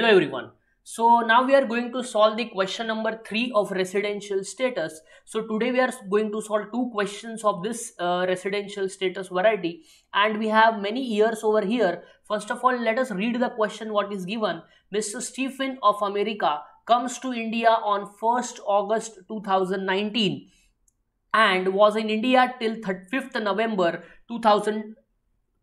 hello everyone so now we are going to solve the question number 3 of residential status so today we are going to solve two questions of this uh, residential status variety and we have many years over here first of all let us read the question what is given mr stephen of america comes to india on 1st august 2019 and was in India till 5th November 2000,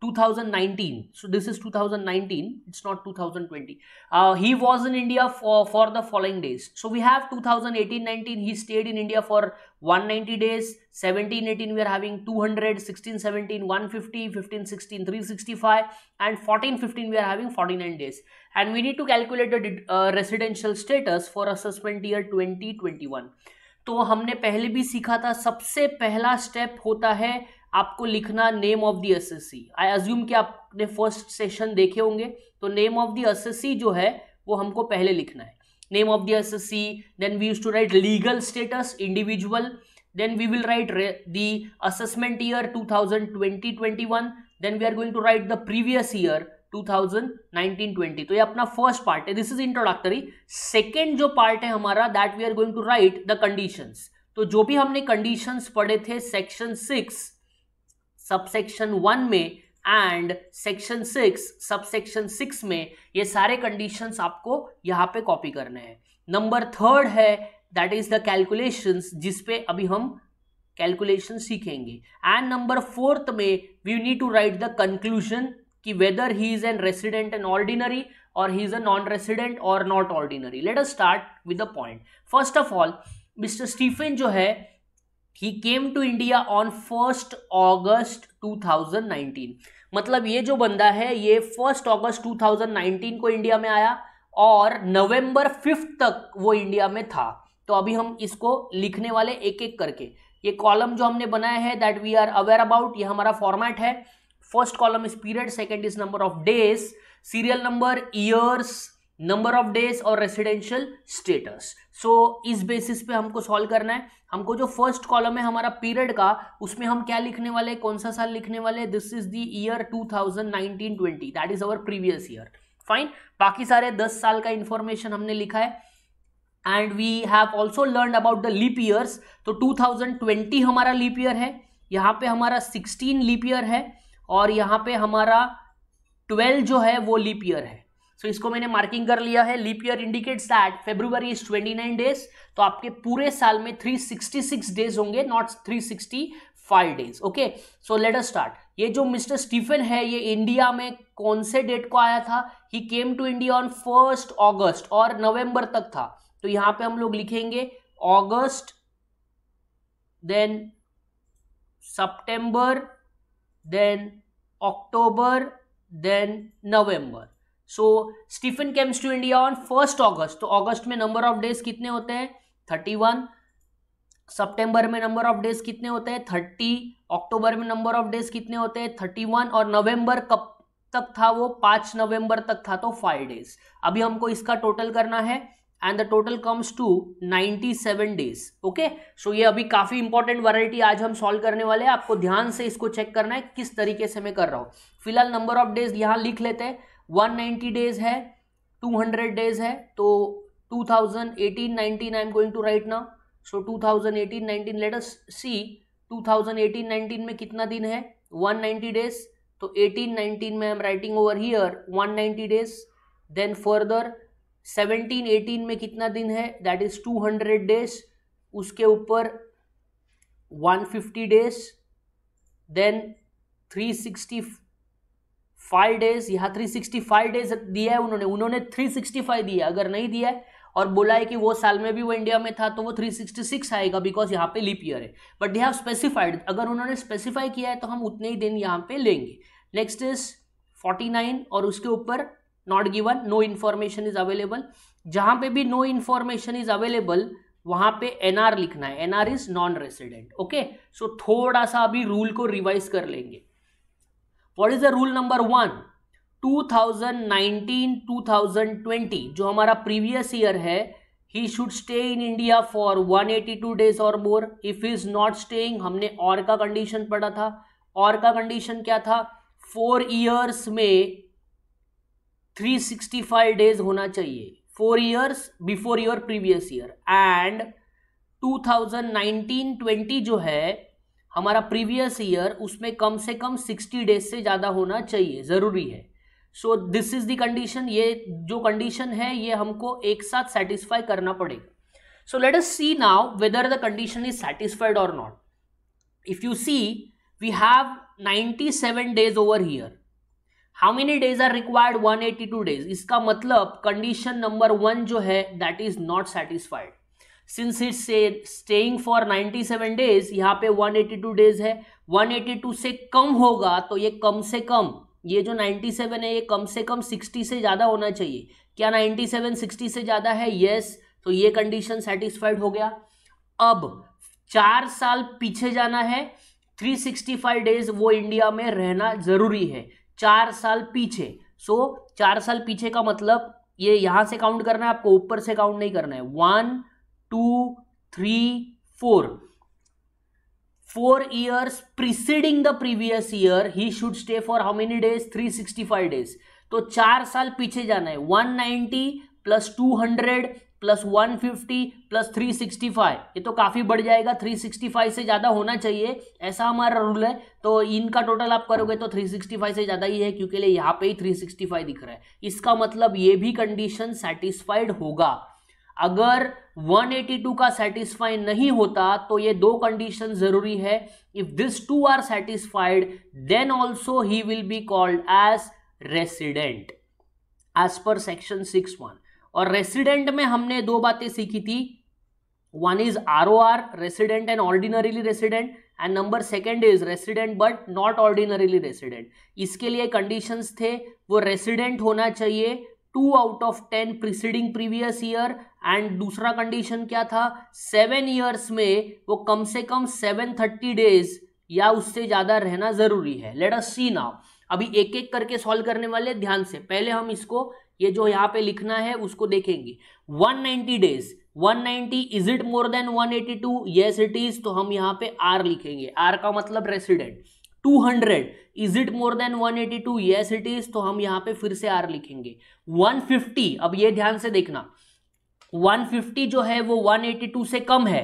2019 so this is 2019 it's not 2020 uh, he was in india for for the following days so we have 2018 19 he stayed in india for 190 days 17 18 we are having 200 16 17 150 15 16 365 and 14 15 we are having 49 days and we need to calculate the uh, residential status for assessment year 2021 तो हमने पहले भी सीखा था सबसे पहला step होता है आपको लिखना name of the S I assume कि आपने फर्स्ट सेशन देखे होंगे तो नेम ऑफ दी एस जो है वो हमको पहले लिखना है name of the S S C then we use to write legal status individual then we will write twenty assessment year 2020-21 then we are going to write the previous year 2019-20 तो ये अपना फर्स्ट पार्ट है this is introductory second जो part है हमारा that we are going to write the conditions तो जो भी हमने कंडीशंस पढ़े थे सेक्शन सिक्स सबसेक्शन वन में and section six subsection six में ये सारे कंडीशंस आपको यहाँ पे कॉपी करने हैं नंबर थर्ड है दैट इज द कैलकुलेशन जिसपे अभी हम कैलकुलेशन सीखेंगे एंड नंबर फोर्थ में we need to write the conclusion कि whether he is an resident and ordinary और he is a non resident और not ordinary let us start with the point first of all mister Stephen जो है he came to India on first August 2019 मतलब ये जो बंदा है ये फर्स्ट ऑगस्ट 2019 को इंडिया में आया और नवंबर फिफ्थ तक वो इंडिया में था तो अभी हम इसको लिखने वाले एक एक करके ये कॉलम जो हमने बनाया है that we are aware about ये हमारा फॉर्मेट है first column is period second is number of days serial number years number of days और रेसिडेंशियल स्टेटस सो इस बेसिस पे हमको सॉल्व करना है हमको जो फर्स्ट कॉलम है हमारा पीरियड का उसमें हम क्या लिखने वाले कौन सा साल लिखने वाले this is the year 2019-20 that is our previous year fine बाकी सारे दस साल का इंफॉर्मेशन हमने लिखा है and we have also learn about the leap years तो 2020 हमारा लीप ईयर है यहाँ पे हमारा 16 लीप ईयर है और यहाँ पे हमारा 12 जो है वो लीप ईयर है सो so, इसको मैंने मार्किंग कर लिया है leap year indicates that February is 29 days तो आपके पूरे साल में 366 डेज होंगे not 365 days okay so let us start ये जो मिस्टर स्टीफन है ये इंडिया में कौन से डेट को आया था he came to India on first August और नवंबर तक था तो यहां पे हम लोग लिखेंगे August then September then October then November so Stephen comes to India on first August तो ऑगस्ट में नंबर ऑफ डेज कितने होते हैं थर्टी वन सप्टेंबर में नंबर ऑफ डेज कितने होते हैं थर्टी अक्टूबर में नंबर ऑफ डेज कितने होते हैं थर्टी वन और नवंबर कब तक था वो पांच नवंबर तक था तो फाइव डेज अभी हमको इसका टोटल करना है and the total comes to seven days okay so ये अभी काफ़ी इंपॉर्टेंट वैरायटी आज हम सॉल्व करने वाले हैं आपको ध्यान से इसको चेक करना है किस तरीके से मैं कर रहा हूँ फिलहाल नंबर ऑफ डेज यहाँ लिख लेते हैं 190 डेज है 200 डेज है तो 2018 19 I am going to write now so 2018 19 let us see 2018 19 में कितना दिन है 190 डेज तो 18 19 में I am writing over here 190 days then further 17 18 में कितना दिन है दैट इज 200 डेज उसके ऊपर 150 days then sixty five days यहाँ थ्री सिक्सटी फाइव डेज दिया है उन्होंने उन्होंने थ्री सिक्सटी फाइव दिया अगर नहीं दिया है और बोला है कि वो साल में भी वो इंडिया में था तो वो थ्री सिक्सटी सिक्स आएगा बिकॉज यहाँ पे लीप ईयर है बट दे हैव स्पेसिफाइड अगर उन्होंने स्पेसिफाई किया है तो हम उतने ही दिन यहाँ पे लेंगे नेक्स्ट इज फोर्टी नाइन और उसके ऊपर not given no information is available जहाँ पे भी नो इन्फॉर्मेशन इज अवेलेबल वहाँ पे एनआर लिखना है NR is non resident okay so थोड़ा सा अभी रूल को रिवाइज कर लेंगे what is the rule number one 2019-2020 जो हमारा प्रीवियस ईयर है he should stay in India for 182 days और more if is not staying हमने और का कंडीशन पढ़ा था और का कंडीशन क्या था फोर ईयर्स में 365 डेज होना चाहिए four years before your previous year and 2019-20 जो है हमारा प्रीवियस ईयर उसमें कम से कम सिक्सटी डेज से ज़्यादा होना चाहिए ज़रूरी है so this is the condition ये जो कंडीशन है ये हमको एक साथ सेटिस्फाई करना पड़ेगा so let us see now whether the condition is satisfied और not we have ninety seven days 97 days how many days are required one eighty 182 days इसका मतलब कंडीशन नंबर वन जो है that is not satisfied since it say staying for 97 days यहाँ पे 182 days है 182 से कम होगा तो ये कम से कम ये जो 97 है ये कम से कम 60 से ज़्यादा होना चाहिए क्या 97 60 से ज़्यादा है यस yes, तो ये कंडीशन सेटिस्फाइड हो गया अब चार साल पीछे जाना है 365 डेज वो इंडिया में रहना ज़रूरी है चार साल पीछे सो so, चार साल पीछे का मतलब ये यहाँ से काउंट करना है आपको ऊपर से काउंट नहीं करना है one two three four four years preceding the previous year he should stay for how many days three sixty five days तो चार साल पीछे जाना है one ninety plus two hundred plus one fifty plus three sixty five ये तो काफ़ी बढ़ जाएगा थ्री सिक्सटी फाइव से ज़्यादा होना चाहिए ऐसा हमारा रूल है तो इनका टोटल आप करोगे तो थ्री सिक्सटी फाइव से ज़्यादा ही है क्योंकि यहाँ पे ही थ्री सिक्सटी फाइव दिख रहा है इसका मतलब ये भी कंडीशन सेटिस्फाइड होगा अगर 182 का सेटिस्फाई नहीं होता तो ये दो कंडीशन जरूरी है if this two are satisfied then also he will be called as resident as per section 6.1 और रेसिडेंट में हमने दो बातें सीखी थी one is R O R resident and ordinarily resident and number second is resident but not ordinarily resident इसके लिए conditions थे वो रेसिडेंट होना चाहिए two out of ten preceding previous year and दूसरा कंडीशन क्या था सेवन ईयर्स में वो कम से कम सेवन थर्टी डेज या उससे ज़्यादा रहना ज़रूरी है लेट अस सी नाउ अभी एक एक करके सॉल्व करने वाले ध्यान से पहले हम इसको ये जो यहाँ पे लिखना है उसको देखेंगे 190 days 190 is it more than 182 yes it is तो हम यहाँ पे आर लिखेंगे आर का मतलब resident 200 is it more than 182 yes it is तो हम यहाँ पे फिर से आर लिखेंगे 150 अब ये ध्यान से देखना 150 जो है वो 182 से कम है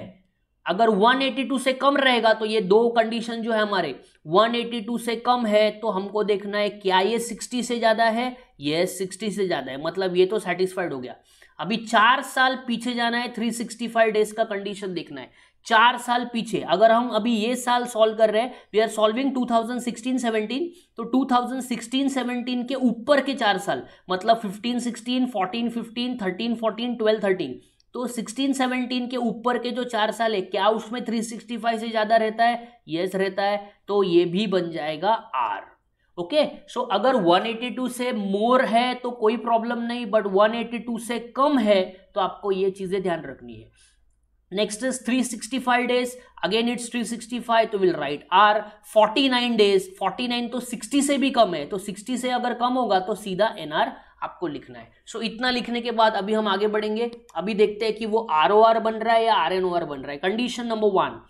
अगर 182 से कम रहेगा तो ये दो कंडीशन जो है हमारे 182 से कम है तो हमको देखना है क्या ये 60 से ज़्यादा है ये 60 से ज़्यादा है मतलब ये तो सेटिस्फाइड हो गया अभी चार साल पीछे जाना है 365 डेज का कंडीशन देखना है चार साल पीछे अगर हम अभी ये साल सॉल्व कर रहे हैं वी आर सॉल्विंग 2016-17 तो 2016-17 के ऊपर के चार साल मतलब 15-16, 14-15, 13-14, 12-13 तो 16-17 के ऊपर के जो चार साल है क्या उसमें 365 से ज़्यादा रहता है यस yes, रहता है तो ये भी बन जाएगा R okay okay, so so अगर 182 से मोर है तो कोई प्रॉब्लम नहीं बट 182 से कम है तो आपको ये चीज़ें ध्यान रखनी है next is 365 days again it's 365 तो विल राइट आर 49 डेज 49 तो 60 से भी कम है तो 60 से अगर कम होगा तो सीधा एनआर आपको लिखना है सो so, इतना लिखने के बाद अभी हम आगे बढ़ेंगे अभी देखते हैं कि वो आर ओ आर बन रहा है या आर एन ओ आर बन रहा है condition number one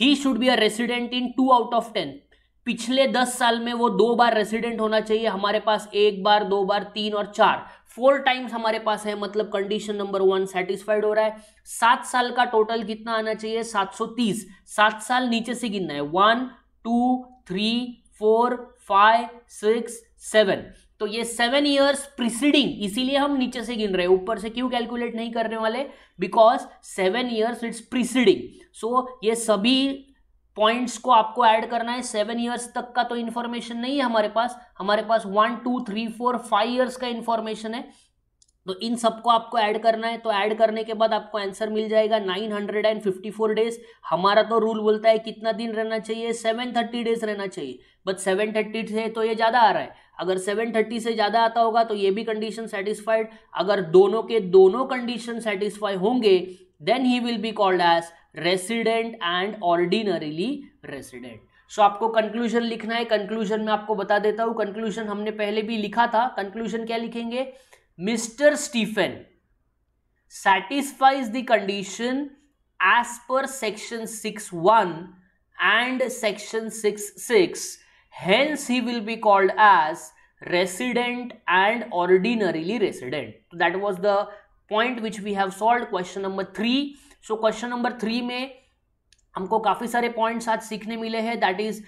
he should be a resident in two out of ten पिछले दस साल में वो दो बार रेसिडेंट होना चाहिए हमारे पास एक बार दो बार तीन और चार फोर टाइम्स हमारे पास है मतलब कंडीशन नंबर वन सेटिस्फाइड हो रहा है सात साल का टोटल कितना आना चाहिए 730 सात साल नीचे से गिनना है one two three four five six seven तो ये सेवन ईयर्स प्रिसीडिंग इसीलिए हम नीचे से गिन रहे हैं ऊपर से क्यों कैलकुलेट नहीं करने वाले because seven years it's preceding so ये सभी पॉइंट्स को आपको ऐड करना है सेवन ईयर्स तक का तो इन्फॉर्मेशन नहीं है हमारे पास हमारे पास one two three four five years का इन्फॉर्मेशन है तो इन सबको आपको ऐड करना है तो ऐड करने के बाद आपको आंसर मिल जाएगा 954 डेज हमारा तो रूल बोलता है कितना दिन रहना चाहिए 730 डेज रहना चाहिए बट 730 से तो ये ज़्यादा आ रहा है अगर 730 से ज़्यादा आता होगा तो ये भी कंडीशन सेटिस्फाइड अगर दोनों के दोनों कंडीशन सेटिस्फाई होंगे then he will be called as resident and ordinarily resident so आपको कंक्लूजन लिखना है कंक्लूजन में आपको बता देता हूं कंक्लूजन हमने पहले भी लिखा था कंक्लूजन क्या लिखेंगे mister Stephen satisfies the condition as per section six one and section six six hence he will be called as resident and ordinarily resident that was the point which we have solve question number three so question number three में हमको काफ़ी सारे points आज सीखने मिले हैं that is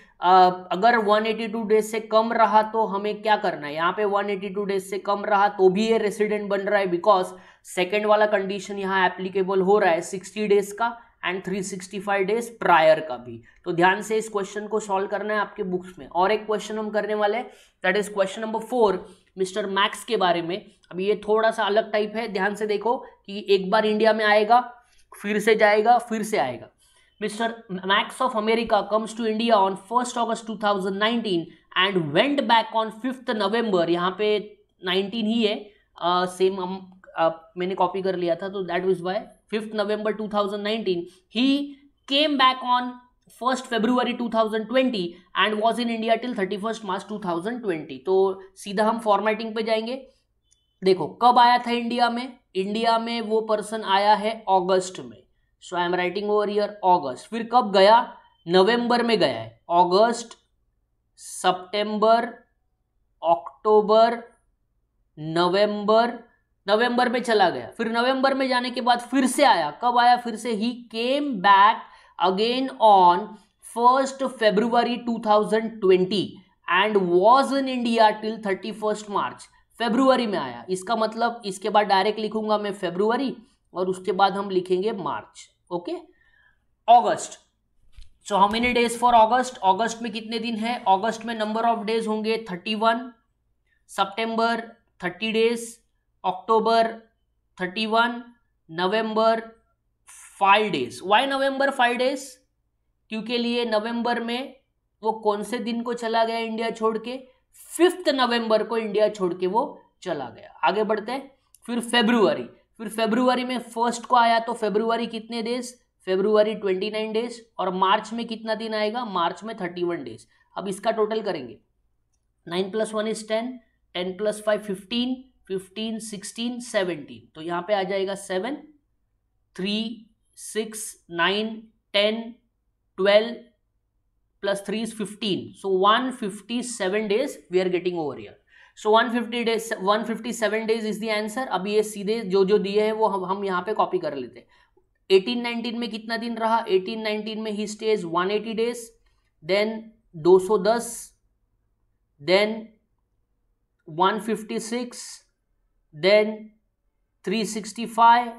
अगर 182 days से कम रहा तो हमें क्या करना है यहाँ पे 182 डेज से कम रहा तो भी ये रेसिडेंट बन रहा है बिकॉज सेकेंड वाला कंडीशन यहाँ एप्लीकेबल हो रहा है 60 डेज का एंड 365 डेज प्रायर का भी तो ध्यान से इस क्वेश्चन को सॉल्व करना है आपके बुक्स में और एक क्वेश्चन हम करने वाले that is question number four mister Max के बारे में अभी ये थोड़ा सा अलग टाइप है ध्यान से देखो कि एक बार इंडिया में आएगा फिर से जाएगा फिर से आएगा mister Max of America comes to India on first August 2019 and went back on fifth November यहाँ पे 19 ही है सेम uh, हम uh, मैंने कॉपी कर लिया था तो that was why fifth November 2019 he came back on first February 2020 and was in India till thirty first March 2020 तो सीधा हम फॉर्मेटिंग पे जाएंगे देखो कब आया था इंडिया में इंडिया में वो पर्सन आया है अगस्त में so I am writing over year अगस्त फिर कब गया नवंबर में गया है अगस्त सितंबर अक्टूबर नवंबर नवंबर में चला गया फिर नवंबर में जाने के बाद फिर से आया कब आया फिर से he came back again on first February 2020 and was in India till thirty first March February में आया इसका मतलब इसके बाद डायरेक्ट लिखूंगा मैं फेब्रुवरी और उसके बाद हम लिखेंगे March okay August so how many days for August August में कितने दिन है ऑगस्ट में नंबर ऑफ डेज होंगे thirty one September thirty days October thirty one November five days why November five days क्योंकि लिए नवंबर में वो कौन से दिन को चला गया इंडिया छोड़ के फिफ्थ नवंबर को इंडिया छोड़ के वो चला गया आगे बढ़ते हैं फिर फेब्रुवरी फिर फेब्रुवरी में फर्स्ट को आया तो फेब्रुवरी कितने days February twenty nine days और मार्च में कितना दिन आएगा मार्च में थर्टी वन डेज अब इसका टोटल करेंगे nine plus one is ten ten plus five fifteen fifteen sixteen seventeen तो यहाँ पे आ जाएगा seven three six nine ten twelve plus 3 is 15 so 157 days we are getting over here so so 150 days 157 days is the answer अभी ये सीधे जो जो दिए हैं वो हम हम यहाँ पे कॉपी कर लेते हैं 18 में कितना दिन रहा एटीन नाइनटीन में ही stage 180 days then 210 then 156 then 365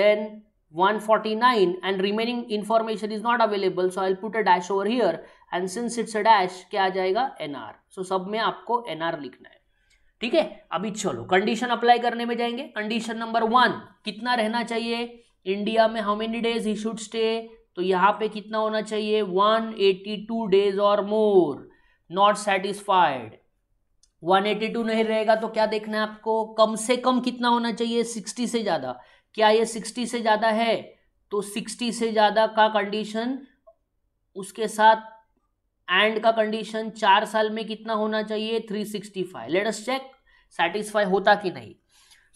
then 149 and remaining information is not available so I'll put a dash over here and since it's a dash क्या आ जाएगा nr so सब में आपको nr लिखना है ठीक है अभी चलो कंडीशन अप्लाई करने में जाएंगे कंडीशन नंबर वन कितना रहना चाहिए इंडिया में how many days he should stay तो यहाँ पे कितना होना चाहिए 182 डेज और मोर नॉट सेटिस्फाइड 182 नहीं रहेगा तो क्या देखना है आपको कम से कम कितना होना चाहिए 60 से ज़्यादा क्या ये सिक्सटी से ज़्यादा है तो सिक्सटी से ज़्यादा का कंडीशन उसके साथ एंड का कंडीशन चार साल में कितना होना चाहिए three sixty five let's check satisfy होता कि नहीं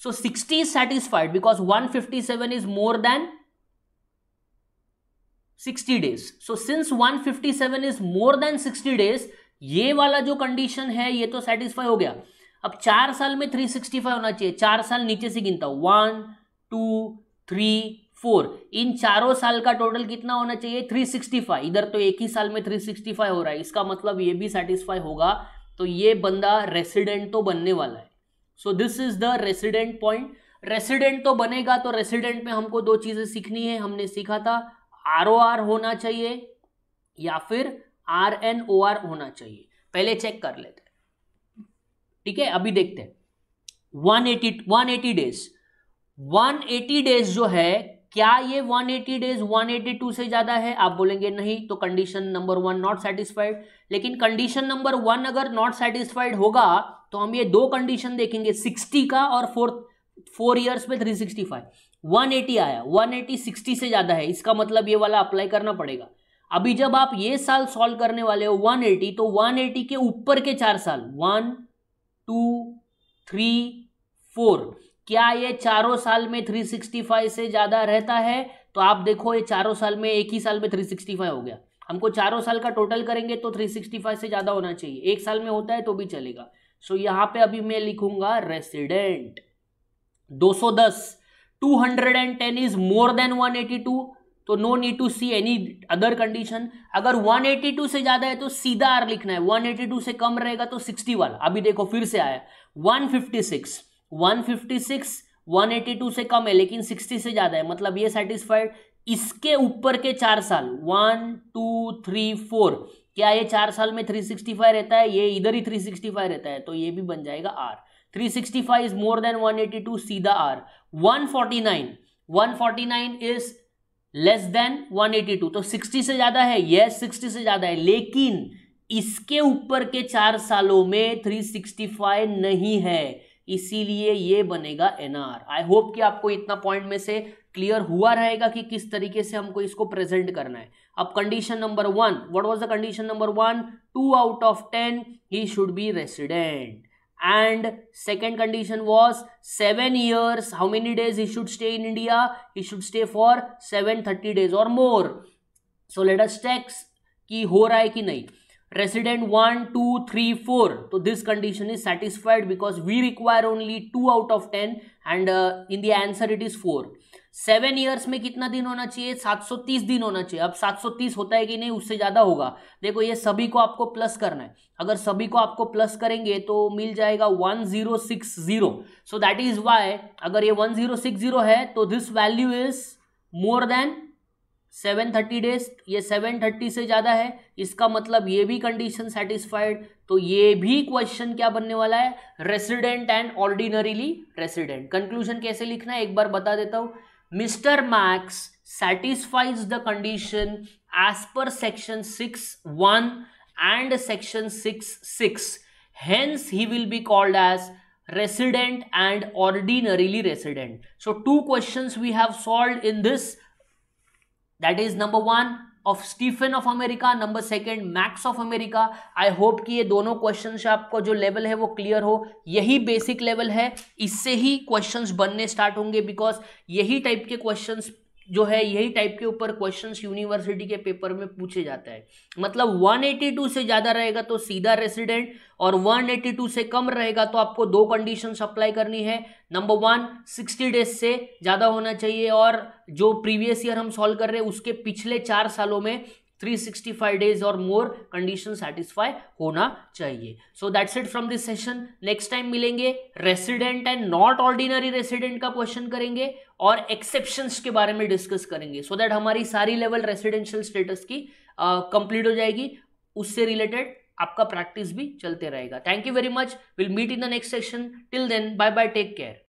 so sixty is satisfied because one fifty seven is more than sixty days so since one fifty seven is more than sixty days ये वाला जो कंडीशन है ये तो सेटिस्फाई हो गया अब चार साल में थ्री सिक्सटी फाइव होना चाहिए चार साल नीचे से गिनता हूं वन टू थ्री फोर इन चारों साल का टोटल कितना होना चाहिए थ्री सिक्सटी फाइव इधर तो एक ही साल में थ्री सिक्सटी फाइव हो रहा है इसका मतलब ये भी सेटिस्फाई होगा तो ये बंदा रेसिडेंट तो बनने वाला है so this is the resident point resident तो बनेगा तो रेसिडेंट में हमको दो चीजें सीखनी है हमने सीखा था आर ओ आर होना चाहिए या फिर आर एन ओ आर होना चाहिए पहले चेक कर लेते ठीक है अभी देखते हैं one eighty one eighty days 180 days जो है क्या ये 180 डेज 182 से ज्यादा है आप बोलेंगे नहीं तो condition number one not satisfied लेकिन कंडीशन नंबर वन अगर नॉट सेटिस्फाइड होगा तो हम ये दो कंडीशन देखेंगे 60 का और फोर्थ फोर ईयर्स में 365 180 आया 180 60 से ज्यादा है इसका मतलब ये वाला अप्लाई करना पड़ेगा अभी जब आप ये साल सॉल्व करने वाले हो एटी तो एटी के ऊपर के चार साल वन टू थ्री फोर क्या ये चारों साल में 365 से ज़्यादा रहता है तो आप देखो ये चारों साल में एक ही साल में 365 हो गया हमको चारों साल का टोटल करेंगे तो 365 से ज़्यादा होना चाहिए एक साल में होता है तो भी चलेगा सो so, यहाँ पे अभी मैं लिखूंगा रेसिडेंट 210 210 इज मोर देन 182 तो no need to see any other condition अगर 182 से ज्यादा है तो सीधा आर लिखना है 182 से कम रहेगा तो 60 वाला अभी देखो फिर से आया 156 156 182 से कम है लेकिन 60 से ज़्यादा है मतलब ये सेटिस्फाइड इसके ऊपर के चार साल वन टू थ्री फोर क्या ये चार साल में 365 रहता है ये इधर ही 365 रहता है तो ये भी बन जाएगा आर 365 तो sixty five is more than one सीधा आर 149 149 इज लेस देन 182 तो 60 से ज्यादा है ये yes, 60 से ज्यादा है लेकिन इसके ऊपर के चार सालों में 365 नहीं है इसीलिए ये बनेगा एनआर आई होप कि आपको इतना पॉइंट में से क्लियर हुआ रहेगा कि किस तरीके से हमको इसको प्रेजेंट करना है अब condition number one what was the condition number one two out of ten he should be resident and second condition was seven years how many days he should stay in India he should stay for seven thirty days और more so let's takes की हो रहा है कि नहीं resident one two three four तो this condition is satisfied because we require only two out of ten and in in answer it is four seven years में कितना दिन होना चाहिए 730 दिन होना चाहिए अब 730 होता है कि नहीं उससे ज़्यादा होगा देखो ये सभी को आपको प्लस करना है अगर सभी को आपको प्लस करेंगे तो मिल जाएगा 1060 सो दैट इज वाई अगर ये 1060 है तो this value is more than seven thirty days ये सेवन थर्टी से ज़्यादा है इसका मतलब ये भी कंडीशन सेटिस्फाइड तो ये भी क्वेश्चन क्या बनने वाला है resident and ordinarily resident conclusion कैसे लिखना है एक बार बता देता हूँ mister Max satisfies the condition as per section six one and section six six hence he will be called as resident and ordinarily resident so two question we have solved in this that is number one of Stephen of America number second Max of America I hope कि ये दोनों question आपका जो level है वो clear हो यही basic level है इससे ही क्वेश्चन बनने स्टार्ट होंगे बिकॉज यही टाइप के क्वेश्चन जो है यही टाइप के ऊपर क्वेश्चंस यूनिवर्सिटी के पेपर में पूछे जाता है मतलब 182 से ज़्यादा रहेगा तो सीधा रेसिडेंट और 182 से कम रहेगा तो आपको दो कंडीशन अप्लाई करनी है नंबर वन 60 डेज से ज़्यादा होना चाहिए और जो प्रीवियस ईयर हम सॉल्व कर रहे हैं उसके पिछले चार सालों में थ्री सिक्सटी फाइव डेज और मोर कंडीशन सेटिस्फाई होना चाहिए so that's it from this session next time मिलेंगे resident and not ordinary resident का क्वेश्चन करेंगे और एक्सेप्शंस के बारे में डिस्कस करेंगे सो so दैट हमारी सारी लेवल रेसिडेंशियल स्टेटस की कंप्लीट uh, हो जाएगी उससे रिलेटेड आपका प्रैक्टिस भी चलते रहेगा thank you very much will meet in the next session till then bye bye take care